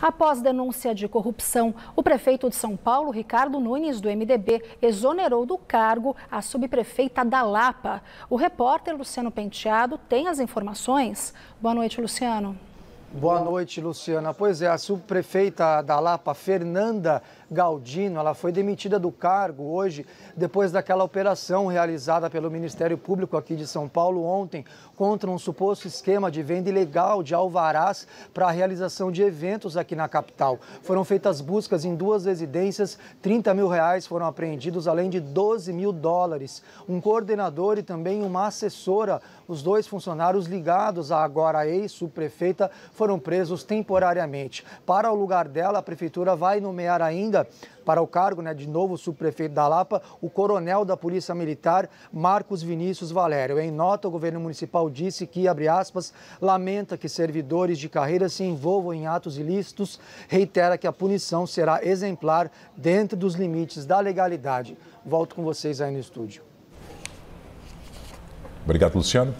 Após denúncia de corrupção, o prefeito de São Paulo, Ricardo Nunes, do MDB, exonerou do cargo a subprefeita da Lapa. O repórter Luciano Penteado tem as informações. Boa noite, Luciano. Boa noite, Luciana. Pois é, a subprefeita da Lapa, Fernanda Galdino, ela foi demitida do cargo hoje, depois daquela operação realizada pelo Ministério Público aqui de São Paulo ontem, contra um suposto esquema de venda ilegal de alvarás para a realização de eventos aqui na capital. Foram feitas buscas em duas residências, 30 mil reais foram apreendidos, além de 12 mil dólares. Um coordenador e também uma assessora, os dois funcionários ligados à agora ex-subprefeita, foram presos temporariamente. Para o lugar dela, a prefeitura vai nomear ainda para o cargo né, de novo subprefeito da Lapa, o coronel da Polícia Militar, Marcos Vinícius Valério. Em nota, o governo municipal disse que, abre aspas, lamenta que servidores de carreira se envolvam em atos ilícitos, reitera que a punição será exemplar dentro dos limites da legalidade. Volto com vocês aí no estúdio. Obrigado, Luciano.